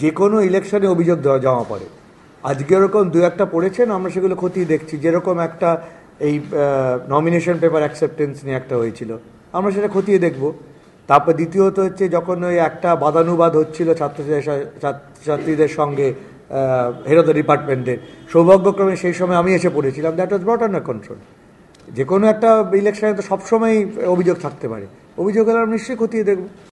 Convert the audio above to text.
যে কোনো ইলেকশনে অভিযোগ দেওয়া জমা পড়ে আজকে ওরকম দু একটা পড়েছেন আমরা সেগুলো খতিয়ে দেখছি যেরকম একটা এই নমিনেশন পেপার অ্যাকসেপ্টেন্স নিয়ে একটা হয়েছিল আমরা সেটা খতিয়ে দেখব তারপর দ্বিতীয়ত হচ্ছে যখন ওই একটা বাদানুবাদ হচ্ছিল ছাত্রছাত্রীদের ছাত্রছাত্রীদের সঙ্গে হেরত ডিপার্টমেন্টে সৌভাগ্যক্রমে সেই সময় আমি এসে পড়েছিলাম that was brought under control যে কোনো একটা ইলেকশনে তো সবসময়ই অভিযোগ থাকতে পারে অভিযোগ হলে আমরা নিশ্চয়ই খতিয়ে দেখবো